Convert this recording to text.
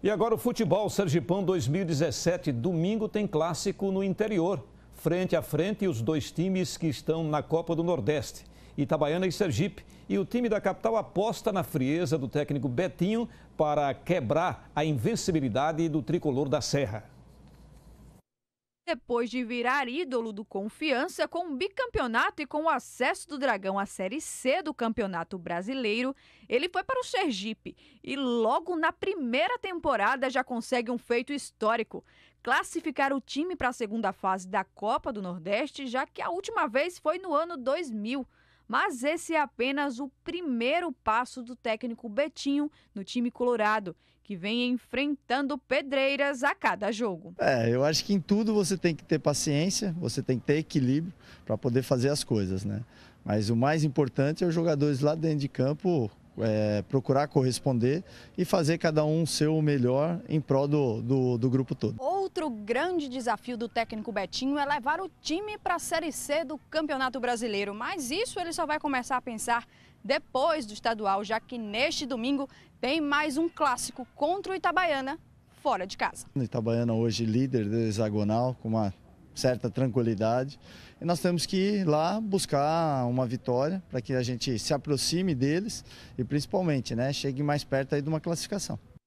E agora o futebol Sergipão 2017, domingo tem clássico no interior. Frente a frente, os dois times que estão na Copa do Nordeste, Itabaiana e Sergipe. E o time da capital aposta na frieza do técnico Betinho para quebrar a invencibilidade do tricolor da Serra depois de virar ídolo do Confiança com o um bicampeonato e com o acesso do Dragão à Série C do Campeonato Brasileiro, ele foi para o Sergipe e logo na primeira temporada já consegue um feito histórico. Classificar o time para a segunda fase da Copa do Nordeste, já que a última vez foi no ano 2000. Mas esse é apenas o primeiro passo do técnico Betinho no time colorado, que vem enfrentando pedreiras a cada jogo. É, eu acho que em tudo você tem que ter paciência, você tem que ter equilíbrio para poder fazer as coisas, né? Mas o mais importante é os jogadores lá dentro de campo é, procurar corresponder e fazer cada um seu melhor em prol do, do, do grupo todo. Outro grande desafio do técnico Betinho é levar o time para a Série C do Campeonato Brasileiro, mas isso ele só vai começar a pensar depois do estadual, já que neste domingo tem mais um clássico contra o Itabaiana fora de casa. Itabaiana hoje líder do hexagonal com uma certa tranquilidade. E nós temos que ir lá buscar uma vitória para que a gente se aproxime deles e principalmente né, chegue mais perto aí de uma classificação.